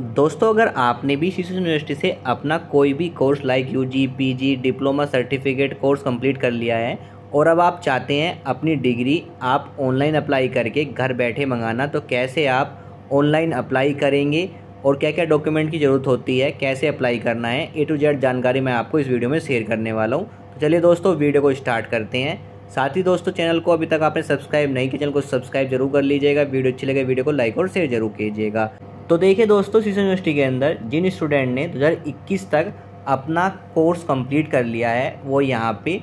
दोस्तों अगर आपने भी शिशु यूनिवर्सिटी से अपना कोई भी course like U G P G diploma certificate course complete कर लिया है और अब आप चाहते हैं अपनी डिग्री आप ऑनलाइन अप्लाई करके घर बैठे मंगाना तो कैसे आप ऑनलाइन अप्लाई करेंगे और क्या क्या डॉक्यूमेंट की ज़रूरत होती है कैसे अप्लाई करना है ए टू जेड जानकारी मैं आपको इस वीडियो में शेयर करने वाला हूँ तो चलिए दोस्तों वीडियो को स्टार्ट करते हैं साथ ही दोस्तों चैनल को अभी तक आपने सब्सक्राइब नहीं किया चैनल को सब्सक्राइब जरूर कर लीजिएगा वीडियो अच्छी लगे वीडियो को लाइक और शेयर जरूर कीजिएगा तो देखिए दोस्तों सीसम यूनिवर्सिटी के अंदर जिन स्टूडेंट ने 2021 तक अपना कोर्स कंप्लीट कर लिया है वो यहाँ पे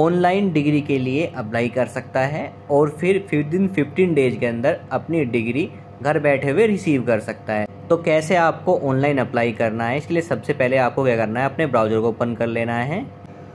ऑनलाइन डिग्री के लिए अप्लाई कर सकता है और फिर विदिन फिफ्टीन डेज के अंदर अपनी डिग्री घर बैठे हुए रिसीव कर सकता है तो कैसे आपको ऑनलाइन अप्लाई करना है इसलिए सबसे पहले आपको क्या करना है अपने ब्राउज़र को ओपन कर लेना है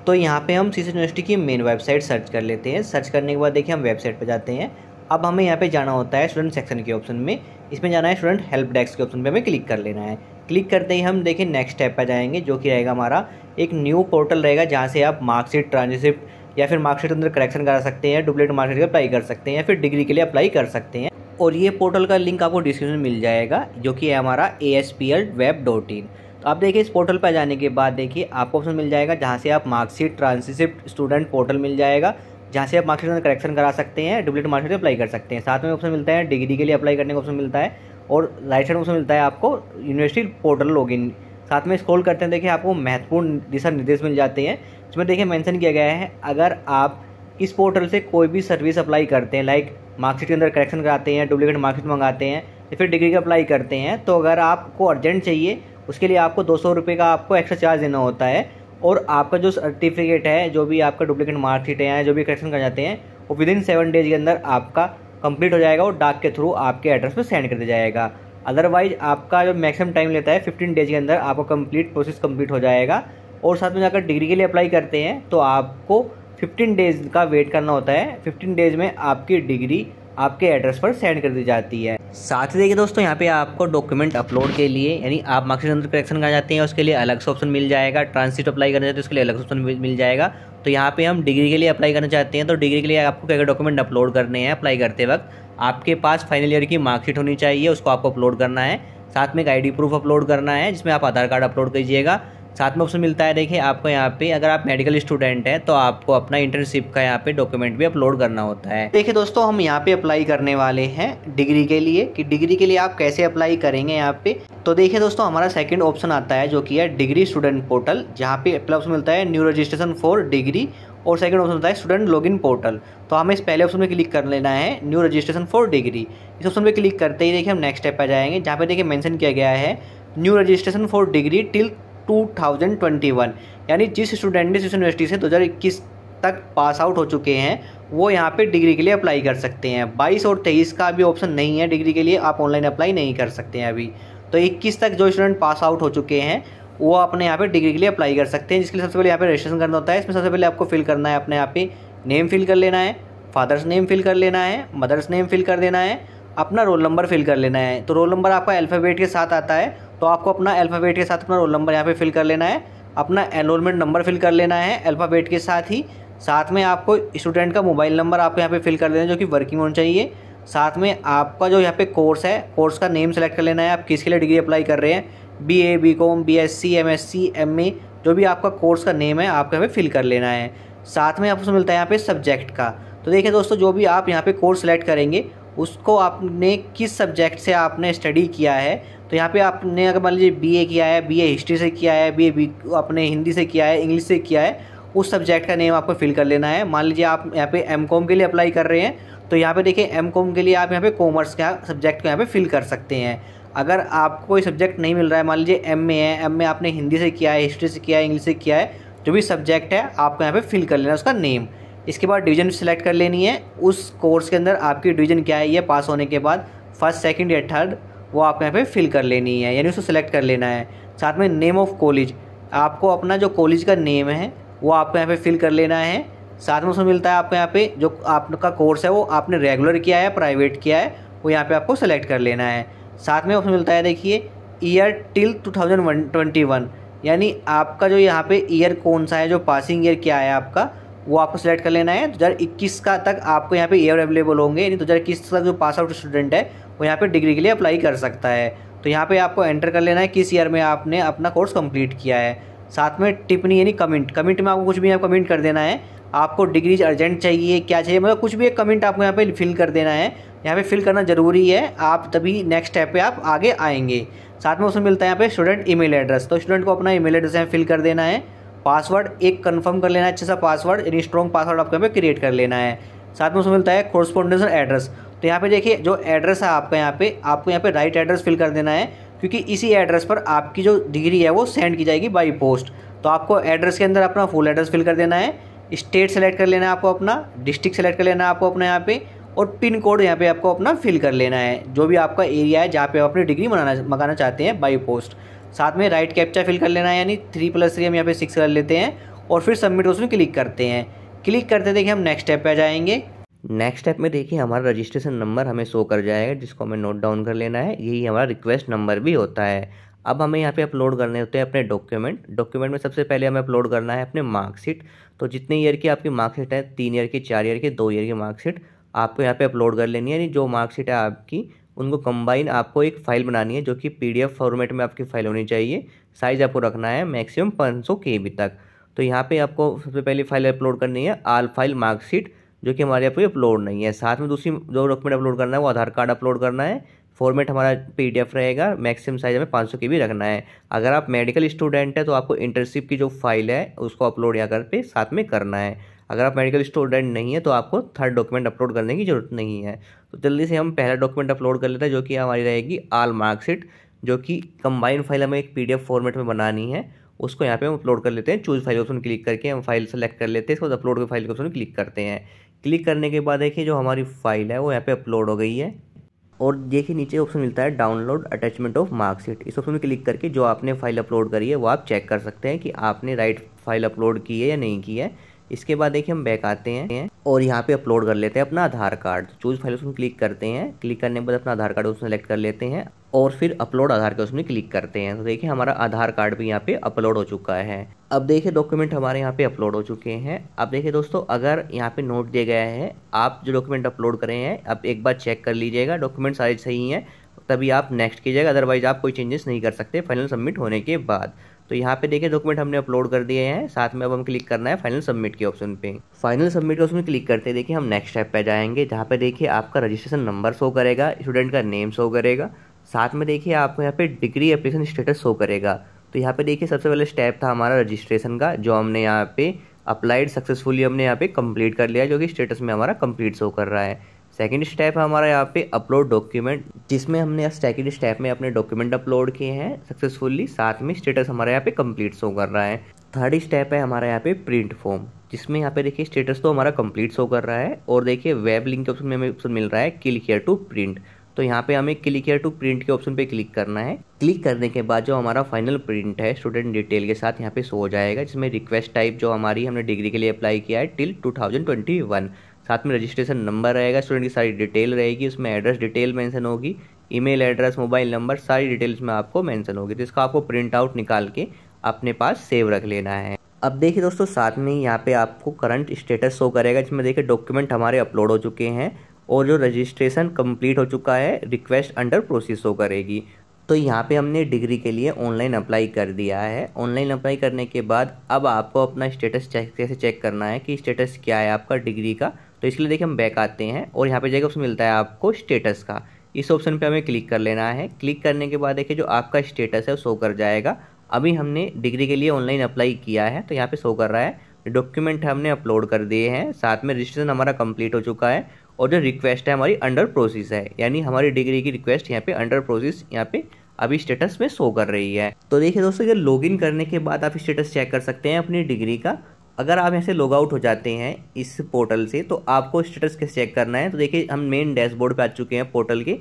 तो यहाँ पे हम सीसी यूनिवर्सिटी की मेन वेबसाइट सर्च कर लेते हैं सर्च करने के बाद देखिए हम वेबसाइट पर जाते हैं अब हमें यहाँ पे जाना होता है स्टूडेंट सेक्शन के ऑप्शन में इसमें जाना है स्टूडेंट हेल्प डेस्क के ऑप्शन पे हमें क्लिक कर लेना है क्लिक करते ही हम देखें नेक्स्ट स्टेप पर जाएंगे जो कि रहेगा हमारा एक न्यू पोर्टल रहेगा जहाँ से आप मार्कशीट ट्रांजिशिप या फिर मार्कशीट अंदर करेक्शन करा सकते हैं डुप्लेट मार्कशीट का अप्लाई कर सकते हैं या फिर डिग्री के लिए अप्लाई कर सकते हैं और ये पोर्टल का लिंक आपको डिस्क्रिप्शन में मिल जाएगा जो कि है हमारा A S P L web dot in तो आप देखिए इस पोर्टल पर जाने के बाद देखिए आपको ऑप्शन मिल जाएगा जहाँ से आप मार्कशीट ट्रांसिशिप स्टूडेंट पोर्टल मिल जाएगा जहाँ से आप मार्क्स में करेक्शन करा सकते हैं डुप्लीट मार्क्सिट अप्लाई कर सकते हैं साथ में ऑप्शन मिलता है डिग्री के लिए अप्लाई करने का ऑप्शन मिलता है और राइट साइड ऑप्शन मिलता है आपको यूनिवर्सिटी पोर्टल लॉगिन साथ में स्क्रॉल करते हैं देखिए आपको महत्वपूर्ण दिशा निर्देश मिल जाते हैं इसमें देखिए मैंशन किया गया है अगर आप इस पोर्टल से कोई भी सर्विस अप्लाई करते हैं लाइक मार्कशीट के अंदर करेक्शन कराते हैं डुप्लीकेट मार्कशीट मंगाते हैं या फिर डिग्री का अप्लाई करते हैं तो अगर आपको अर्जेंट चाहिए उसके लिए आपको दो सौ का आपको एक्स्ट्रा चार्ज देना होता है और आपका जो सर्टिफिकेट है जो भी आपका डुप्लीकेट मार्कशीट है या जो भी कलेक्शन कर जाते हैं वो विद इन सेवन डेज के अंदर आपका कंप्लीट हो जाएगा और डाक के थ्रू आपके एड्रेस पर सेंड कर दिया जाएगा अदरवाइज आपका जो मैक्सिमम टाइम लेता है फिफ्टीन डेज के अंदर आपका कंप्लीट प्रोसेस कंप्लीट हो जाएगा और साथ में जाकर डिग्री के लिए अप्लाई करते हैं तो आपको फिफ्टीन डेज का वेट करना होता है फिफ्टीन डेज में आपकी डिग्री आपके एड्रेस पर सेंड कर दी जाती है साथ ही देखिए दोस्तों यहाँ पे आपको डॉक्यूमेंट अपलोड के लिए यानी आप मार्क्सिट अंदर करेक्शन करना चाहते हैं उसके लिए अलग से ऑप्शन मिल जाएगा ट्रांसिट अप्लाई करना चाहते हैं उसके लिए अलग ऑप्शन मिल जाएगा तो यहाँ पे हम डिग्री के लिए अप्लाई करना चाहते हैं तो डिग्री के लिए आपको क्या क्या डॉक्यूमेंट अपलोड करने हैं अप्लाई करते वक्त आपके पास फाइनल ईयर की मार्कशीट होनी चाहिए उसको आपको अपलोड करना है साथ में एक आई प्रूफ अपलोड करना है जिसमें आप आधार कार्ड अपलोड कीजिएगा साथ में ऑप्शन मिलता है देखिए आपको यहाँ पे अगर आप मेडिकल स्टूडेंट हैं तो आपको अपना इंटर्नशिप का यहाँ पे डॉक्यूमेंट भी अपलोड करना होता है देखिए दोस्तों हम यहाँ पे अप्लाई करने वाले हैं डिग्री के लिए कि डिग्री के लिए आप कैसे अप्लाई करेंगे यहाँ पे तो देखिए दोस्तों हमारा सेकंड ऑप्शन आता है जो कि है डिग्री स्टूडेंट पोर्टल जहाँ पे ऑप्शन मिलता है न्यू रजिस्ट्रेशन फॉर डिग्री और सेकंड ऑप्शन होता है स्टूडेंट लॉगिन पोर्टल तो हमें इस पहले ऑप्शन में क्लिक कर लेना है न्यू रजिस्ट्रेशन फॉर डिग्री इस ऑप्शन पर क्लिक करते ही देखिए हम नेक्स्ट स्टेप पर जाएंगे जहाँ पे देखिए मैंशन किया गया है new registration for degree till 2021 यानी जिस स्टूडेंट ने इस यूनिवर्सिटी से 2021 तक पास आउट हो चुके हैं वो यहाँ पे डिग्री के लिए अप्लाई कर सकते हैं 22 और 23 का अभी ऑप्शन नहीं है डिग्री के लिए आप ऑनलाइन अप्लाई नहीं कर सकते हैं अभी तो 21 तक जो स्टूडेंट पास आउट हो चुके हैं वो अपने यहाँ पे डिग्री के लिए अप्लाई कर सकते हैं जिसके लिए सबसे पहले यहाँ पे रजिस्ट्रेशन करना होता है इसमें सबसे पहले आपको फिल करना है अपने यहाँ पे नेम फिल कर लेना है फादर्स नेम फिल कर लेना है मदर्स नेम फिल कर देना है अपना रोल नंबर फिल कर लेना है तो रोल नंबर आपका अल्फ़ाबेट के साथ आता है तो आपको अपना अल्फ़ाबेट के साथ अपना रोल नंबर यहाँ पे फिल कर लेना है अपना एनरोलमेंट नंबर फिल कर लेना है अल्फ़ाबेट के साथ ही साथ में आपको स्टूडेंट का मोबाइल नंबर आपको यहाँ पे फिल कर लेना है जो कि वर्किंग होना चाहिए साथ में आपका जो यहाँ पे कोर्स है कोर्स का नेम सेलेक्ट कर लेना है आप किसके लिए डिग्री अप्लाई कर रहे हैं B A B com B S C M S C M A जो भी आपका कोर्स का नेम है आपको यहाँ पे फिल कर लेना है साथ में आपको मिलता है यहाँ पे सब्जेक्ट का तो देखिए दोस्तों जो भी आप यहाँ पे कोर्स सेलेक्ट करेंगे उसको आपने किस सब्जेक्ट से आपने स्टडी किया है तो यहाँ पे आपने अगर मान लीजिए बीए किया है बीए हिस्ट्री से किया है बीए बी आपने हिंदी से किया है इंग्लिश से किया है उस सब्जेक्ट का नेम आपको फिल कर लेना है मान लीजिए आप यहाँ पे एम के लिए अप्लाई कर रहे हैं तो यहाँ पे देखिए एम के लिए आप यहाँ पे कॉमर्स का सब्जेक्ट को यहाँ पे फिल कर सकते हैं अगर आपको कोई सब्जेक्ट नहीं मिल रहा है मान लीजिए एम में है एम में आपने हिंदी से किया है हिस्ट्री से किया है इंग्लिश से किया है जो भी सब्जेक्ट है आपको यहाँ पर फिल कर लेना है उसका नेम इसके बाद डिवीज़न सेलेक्ट कर लेनी है उस कोर्स के अंदर आपकी डिवीज़न क्या है ये पास होने के बाद फर्स्ट सेकेंड या थर्ड वो आपको यहाँ पे फिल कर लेनी है यानी उसको सेलेक्ट कर लेना है साथ में नेम ऑफ़ कॉलेज आपको अपना जो कॉलेज का नेम है वो आपको यहाँ पे फिल कर लेना है साथ में उसमें मिलता है आपको यहाँ पे जो आपका कोर्स है वो आपने रेगुलर किया है प्राइवेट किया है वो यहाँ पर आपको सेलेक्ट कर लेना है साथ में उसमें मिलता है देखिए ईयर टिल 2021 यानी आपका जो यहाँ पे ईयर कौन सा है जो पासिंग ईयर क्या है आपका वो आपको सेलेक्ट कर लेना है दो हज़ार इक्कीस का तक आपको यहाँ पे ईयर अवेलेबल होंगे यानी दो हज़ार इक्कीस तक जो पास आउट स्टूडेंट है वो यहाँ पे डिग्री के लिए अप्लाई कर सकता है तो यहाँ पे आपको एंटर कर लेना है किस ईयर में आपने अपना कोर्स कंप्लीट किया है साथ में टिप्पणी यानी कमेंट कमेंट में आपको कुछ भी आप कमेंट कर देना है आपको डिग्रीज अर्जेंट चाहिए क्या चाहिए मतलब कुछ भी एक कमेंट आपको यहाँ पर फिल कर देना है यहाँ पर फिल करना ज़रूरी है आप तभी नेक्स्ट स्टेप पर आप आगे आएंगे साथ में उसमें मिलता है यहाँ पे स्टूडेंट ईमेल एड्रेस तो स्टूडेंट को अपना ईमेल एड्रेस यहाँ फिल कर देना है पासवर्ड एक कंफर्म कर लेना है अच्छे सा पासवर्ड यानी स्ट्रॉन्ग पासवर्ड आपको यहाँ पे क्रिएट कर लेना है साथ में उसमें मिलता है कोर्सपोंडेंसर एड्रेस तो यहाँ पे देखिए जो एड्रेस है आपका यहाँ पे आपको यहाँ पे राइट एड्रेस फिल कर देना है क्योंकि इसी एड्रेस पर आपकी जो डिग्री है वो सेंड की जाएगी बाई पोस्ट तो आपको एड्रेस के अंदर अपना फुल एड्रेस फिल कर देना है स्टेट सेलेक्ट कर लेना है आपको अपना डिस्ट्रिक्ट सेलेक्ट कर लेना है आपको अपना यहाँ पे और पिन कोड यहाँ पे आपको अपना फिल कर लेना है जो भी आपका एरिया है जहाँ पे आप अपनी डिग्री मनाना मंगाना चाहते हैं बाई पोस्ट साथ में राइट कैप्चा फिल कर लेना है यानी थ्री प्लस थ्री हम यहाँ पे सिक्स कर लेते हैं और फिर सबमिट उसमें क्लिक करते हैं क्लिक करते देखिए हम नेक्स्ट स्टेप पे आ जाएंगे नेक्स्ट स्टेप में देखिए हमारा रजिस्ट्रेशन नंबर हमें शो कर जाएगा जिसको हमें नोट डाउन कर लेना है यही हमारा रिक्वेस्ट नंबर भी होता है अब हमें यहाँ पे अपलोड करने होते हैं अपने डॉक्यूमेंट डॉक्यूमेंट में सबसे पहले हमें अपलोड करना है अपने मार्कशीट तो जितने ईयर की आपकी मार्कशीट है तीन ईयर की चार ईयर की दो ईयर की मार्कशीट आपको यहाँ पे अपलोड कर लेनी है यानी जो मार्कशीट है आपकी उनको कंबाइन आपको एक फ़ाइल बनानी है जो कि पीडीएफ फॉर्मेट में आपकी फ़ाइल होनी चाहिए साइज़ आपको रखना है मैक्सिमम पाँच सौ के बी तक तो यहाँ पे आपको सबसे पहले फाइल अपलोड करनी है आल फाइल मार्कशीट जो कि हमारे यहाँ पे अपलोड नहीं है साथ में दूसरी जो डॉक्यूमेंट अपलोड करना है वो आधार कार्ड अपलोड करना है फॉर्मेट हमारा पी रहेगा मैक्सिमम साइज हमें पाँच सौ के भी रखना है अगर आप मेडिकल स्टूडेंट हैं तो आपको इंटर्नशिप की जो फाइल है उसको अपलोड यहाँ करके पे साथ में करना है अगर आप मेडिकल स्टूडेंट नहीं है तो आपको थर्ड डॉक्यूमेंट अपलोड करने की जरूरत नहीं है तो जल्दी से हम पहला डॉक्यूमेंट अपलोड कर लेते हैं जो कि हमारी रहेगी आल मार्कशीट जो कि कंबाइन फाइल हमें एक पीडीएफ फॉर्मेट में बनानी है उसको यहाँ पे हम अपलोड कर लेते हैं चूज फाइल ऑप्शन क्लिक करके हम फाइल सेलेक्ट कर लेते हैं इसके बाद अपलोड के फाइल ऑप्शन क्लिक करते हैं क्लिक करने के बाद देखिए जो हमारी फाइल है वो यहाँ पे अपलोड हो गई है और देखिए नीचे ऑप्शन मिलता है डाउनलोड अटैचमेंट ऑफ मार्कशीट इस ऑप्शन में क्लिक करके जो आपने फाइल अपलोड करी है वो आप चेक कर सकते हैं कि आपने राइट फाइल अपलोड की है या नहीं की है इसके बाद देखिए हम बैक आते हैं और यहाँ पे अपलोड कर लेते हैं अपना Aadhaar card choose file option click करते हैं क्लिक करने के बाद अपना आधार कार्ड ऑप्शन सेलेक्ट कर लेते हैं और फिर अपलोड आधार के उसमें क्लिक करते हैं तो देखिए हमारा आधार कार्ड भी यहाँ पे अपलोड हो चुका है अब देखिए डॉक्यूमेंट हमारे यहाँ पे अपलोड हो चुके हैं अब देखिए दोस्तों अगर यहाँ पे नोट दिया गया है आप जो डॉक्यूमेंट अपलोड करें हैं आप एक बार चेक कर लीजिएगा डॉक्यूमेंट सारे सही हैं तभी आप नेक्स्ट कीजिएगा अदरवाइज़ आप कोई चेंजेस नहीं कर सकते फाइनल सबमिट होने के बाद तो यहाँ पे देखिए डॉक्यूमेंट हमने अपलोड कर दिए हैं साथ में अब हम क्लिक करना है फाइनल सबमिट के ऑप्शन पे फाइनल सबमिट के ऑप्शन क्लिक करते देखिए हम नेक्स्ट स्टेप पे जाएंगे जहाँ पे देखिए आपका रजिस्ट्रेशन नंबर शो करेगा स्टूडेंट का नेम शो करेगा साथ में देखिए आपको यहाँ पे डिग्री एप्लीकेशन स्टेटस शो करेगा तो यहाँ पे देखिए सबसे पहले स्टेप था हमारा रजिस्ट्रेशन का जो हमने यहाँ पे अप्लाइड सक्सेसफुली हमने यहाँ पे कंप्लीट कर लिया जो कि स्टेटस में हमारा कंप्लीट शो कर रहा है सेकंड स्टेप है हमारा यहाँ पे अपलोड डॉक्यूमेंट जिसमें हमने सेकंड स्टेप में अपने डॉक्यूमेंट अपलोड किए हैं सक्सेसफुली साथ में स्टेटस हमारा यहाँ पे कंप्लीट शो कर रहा है थर्ड स्टेप है हमारा यहाँ पे प्रिंट फॉर्म जिसमें यहाँ पे देखिए स्टेटस तो हमारा कंप्लीट शो कर रहा है और देखिए वेब लिंक के ऑप्शन में हमें ऑप्शन मिल रहा है क्लिक हेयर टू प्रिंट तो यहाँ पे हमें क्लिक हेयर टू प्रिंट के ऑप्शन पे क्लिक करना है क्लिक करने के बाद जो हमारा फाइनल प्रिंट है स्टूडेंट डिटेल के साथ यहाँ पे शो हो जाएगा जिसमें रिक्वेस्ट टाइप जो हमारी हमने डिग्री के लिए अप्लाई किया है टिल 2021 साथ में रजिस्ट्रेशन नंबर रहेगा स्टूडेंट की सारी डिटेल रहेगी उसमें एड्रेस डिटेल मैंसन होगी ईमेल एड्रेस मोबाइल नंबर सारी डिटेल्स में आपको मैंसन होगी तो इसका आपको प्रिंट आउट निकाल के अपने पास सेव रख लेना है अब देखिए दोस्तों साथ में ही यहाँ पे आपको करंट स्टेटस शो करेगा जिसमें देखिए डॉक्यूमेंट हमारे अपलोड हो चुके हैं और जो रजिस्ट्रेशन कंप्लीट हो चुका है रिक्वेस्ट अंडर प्रोसेस हो करेगी तो यहाँ पे हमने डिग्री के लिए ऑनलाइन अप्लाई कर दिया है ऑनलाइन अप्लाई करने के बाद अब आपको अपना स्टेटस चेक कैसे चेक करना है कि स्टेटस क्या है आपका डिग्री का तो इसके लिए देखिए हम बैक आते हैं और यहाँ पे जाकर ऑप्शन मिलता है आपको स्टेटस का इस ऑप्शन पे हमें क्लिक कर लेना है क्लिक करने के बाद देखिए जो आपका स्टेटस है वो शो कर जाएगा अभी हमने डिग्री के लिए ऑनलाइन अप्लाई किया है तो यहाँ पर शो कर रहा है डॉक्यूमेंट हमने अपलोड कर दिए हैं साथ में रजिस्ट्रेशन हमारा कंप्लीट हो चुका है और जो रिक्वेस्ट है हमारी अंडर प्रोसेस है यानी हमारी डिग्री की रिक्वेस्ट यहाँ पे अंडर प्रोसेस यहाँ पे अभी स्टेटस में शो कर रही है तो देखिए दोस्तों ये इन करने के बाद आप स्टेटस चेक कर सकते हैं अपनी डिग्री का अगर आप यहाँ से लॉग आउट हो जाते हैं इस पोर्टल से तो आपको स्टेटस कैसे चेक करना है तो देखिए हम मेन डैशबोर्ड पे आ चुके हैं पोर्टल के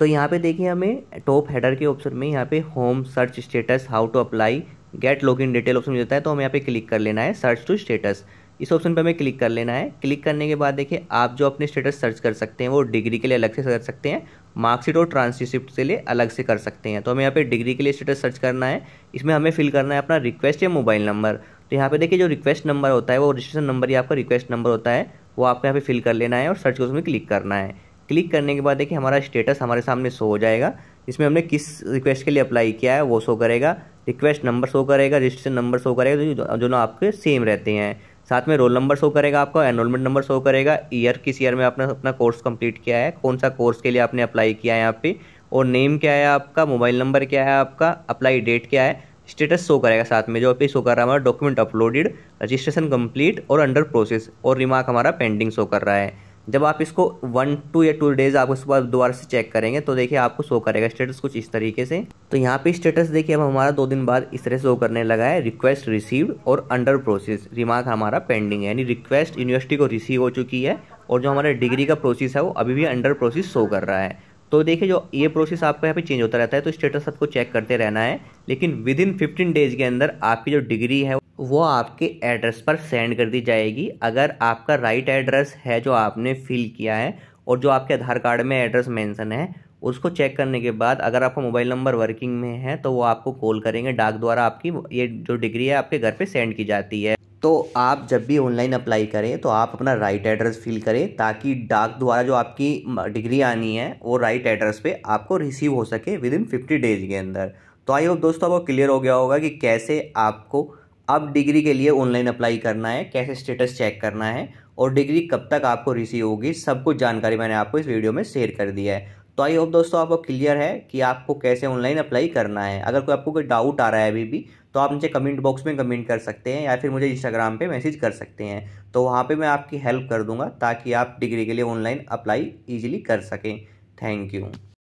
तो यहाँ पे देखिए हमें टॉप हेडर के ऑप्शन में यहाँ पे home search status how to apply get log in detail option मिलता है तो हमें यहाँ पे क्लिक कर लेना है सर्च टू स्टेटस इस ऑप्शन पर हमें क्लिक कर लेना है क्लिक करने के बाद देखिए आप जो अपने स्टेटस सर्च कर सकते हैं वो डिग्री के लिए अलग से कर सकते हैं मार्कशीट और ट्रांसक्रिप्ट के लिए अलग से कर सकते हैं तो हमें यहाँ पे डिग्री के लिए स्टेटस सर्च करना है इसमें हमें फिल करना है अपना रिक्वेस्ट या मोबाइल नंबर तो यहाँ पे देखिए जो रिक्वेस्ट नंबर होता है वो रजिस्ट्रेशन नंबर या आपका रिक्वेस्ट नंबर होता है वो आपको यहाँ पे फिल कर लेना है और सर्च को उसमें क्लिक करना है क्लिक करने के बाद देखिए हमारा स्टेटस हमारे सामने शो हो जाएगा इसमें हमने किस रिक्वेस्ट के लिए अप्लाई किया है वो शो करेगा रिक्वेस्ट नंबर शो करेगा रजिस्ट्रेशन नंबर शो करेगा जो दोनों आपके सेम रहते हैं साथ में रोल नंबर शो करेगा आपका एनरोलमेंट नंबर शो करेगा ईयर किस ईयर में आपने अपना कोर्स कंप्लीट किया है कौन सा कोर्स के लिए आपने अप्लाई किया है यहाँ पे और नेम क्या है आपका मोबाइल नंबर क्या है आपका अप्लाई डेट क्या है स्टेटस शो करेगा साथ में जो अभी शो कर रहा है हमारा डॉक्यूमेंट अपलोडेड रजिस्ट्रेशन कम्प्लीट और अंडर प्रोसेस और रिमार्क हमारा पेंडिंग शो कर रहा है जब आप इसको वन टू या टू डेज उसके बाद दोबारा से चेक करेंगे तो देखिए आपको शो करेगा स्टेटस कुछ इस तरीके से तो यहाँ पे स्टेटस देखिए अब हमारा दो दिन बाद इस तरह से शो करने लगा है रिक्वेस्ट रिसीव्ड और अंडर प्रोसेस रिमार्क हमारा पेंडिंग है यानी रिक्वेस्ट यूनिवर्सिटी को रिसीव हो चुकी है और जो हमारा डिग्री का प्रोसेस है वो अभी भी अंडर प्रोसेस शो कर रहा है तो देखिए जो ये प्रोसेस आपका यहाँ पे चेंज होता रहता है तो स्टेटस आपको चेक करते रहना है लेकिन विद इन फिफ्टीन डेज के अंदर आपकी जो डिग्री है वो आपके एड्रेस पर सेंड कर दी जाएगी अगर आपका राइट एड्रेस है जो आपने फिल किया है और जो आपके आधार कार्ड में एड्रेस मेंशन है उसको चेक करने के बाद अगर आपका मोबाइल नंबर वर्किंग में है तो वो आपको कॉल करेंगे डाक द्वारा आपकी ये जो डिग्री है आपके घर पे सेंड की जाती है तो आप जब भी ऑनलाइन अप्लाई करें तो आप अपना राइट एड्रेस फिल करें ताकि डाक द्वारा जो आपकी डिग्री आनी है वो राइट एड्रेस पर आपको रिसीव हो सके विद इन फिफ्टी डेज के अंदर तो आई होप दोस्तों आपको क्लियर हो गया होगा कि कैसे आपको अब डिग्री के लिए ऑनलाइन अप्लाई करना है कैसे स्टेटस चेक करना है और डिग्री कब तक आपको रिसीव होगी सब कुछ जानकारी मैंने आपको इस वीडियो में शेयर कर दिया है तो आई होप दोस्तों आपको क्लियर है कि आपको कैसे ऑनलाइन अप्लाई करना है अगर कोई आपको कोई डाउट आ रहा है अभी भी तो आप मुझे कमेंट बॉक्स में कमेंट कर सकते हैं या फिर मुझे इंस्टाग्राम पे मैसेज कर सकते हैं तो वहाँ पे मैं आपकी हेल्प कर दूंगा ताकि आप डिग्री के लिए ऑनलाइन अप्लाई ईजिली कर सकें थैंक यू